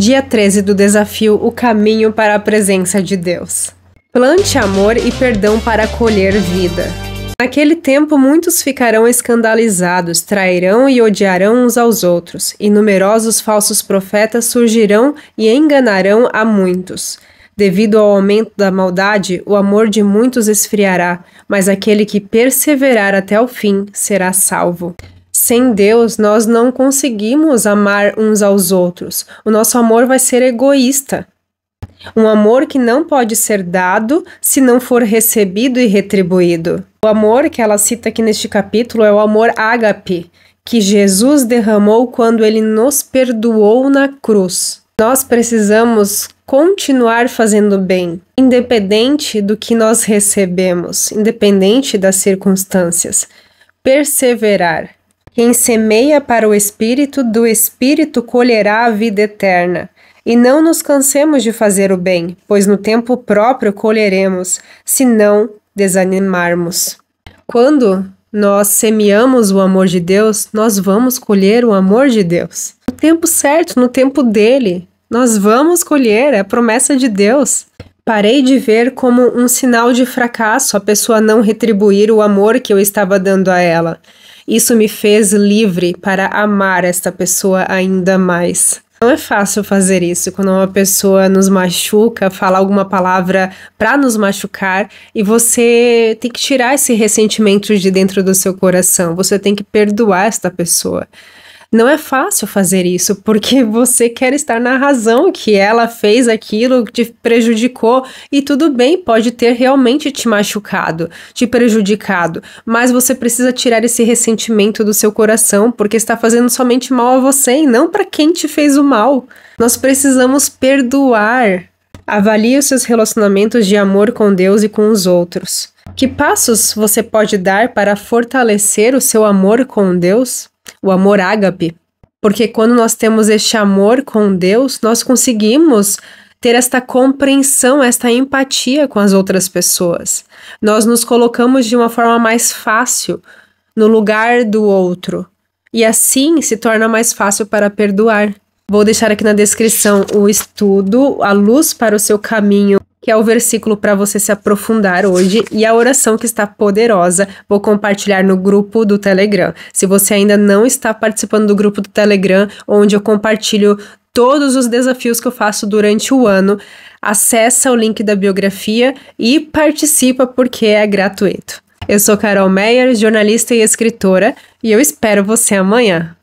Dia 13 do desafio O caminho para a presença de Deus. Plante amor e perdão para colher vida. Naquele tempo, muitos ficarão escandalizados, trairão e odiarão uns aos outros, e numerosos falsos profetas surgirão e enganarão a muitos. Devido ao aumento da maldade, o amor de muitos esfriará, mas aquele que perseverar até o fim será salvo. Sem Deus, nós não conseguimos amar uns aos outros. O nosso amor vai ser egoísta. Um amor que não pode ser dado se não for recebido e retribuído. O amor que ela cita aqui neste capítulo é o amor ágape, que Jesus derramou quando ele nos perdoou na cruz. Nós precisamos continuar fazendo bem, independente do que nós recebemos, independente das circunstâncias. Perseverar. Quem semeia para o Espírito, do Espírito colherá a vida eterna. E não nos cansemos de fazer o bem, pois no tempo próprio colheremos, se não desanimarmos. Quando nós semeamos o amor de Deus, nós vamos colher o amor de Deus. No tempo certo, no tempo dele, nós vamos colher, é a promessa de Deus. Parei de ver como um sinal de fracasso a pessoa não retribuir o amor que eu estava dando a ela. Isso me fez livre para amar esta pessoa ainda mais. Não é fácil fazer isso quando uma pessoa nos machuca, fala alguma palavra para nos machucar e você tem que tirar esse ressentimento de dentro do seu coração. Você tem que perdoar esta pessoa. Não é fácil fazer isso, porque você quer estar na razão que ela fez aquilo, te prejudicou, e tudo bem, pode ter realmente te machucado, te prejudicado, mas você precisa tirar esse ressentimento do seu coração, porque está fazendo somente mal a você e não para quem te fez o mal. Nós precisamos perdoar. Avalie os seus relacionamentos de amor com Deus e com os outros. Que passos você pode dar para fortalecer o seu amor com Deus? o amor ágape, porque quando nós temos este amor com Deus, nós conseguimos ter esta compreensão, esta empatia com as outras pessoas. Nós nos colocamos de uma forma mais fácil no lugar do outro. E assim se torna mais fácil para perdoar. Vou deixar aqui na descrição o estudo, a luz para o seu caminho que é o versículo para você se aprofundar hoje e a oração que está poderosa. Vou compartilhar no grupo do Telegram. Se você ainda não está participando do grupo do Telegram, onde eu compartilho todos os desafios que eu faço durante o ano, acessa o link da biografia e participa porque é gratuito. Eu sou Carol Meyer, jornalista e escritora, e eu espero você amanhã.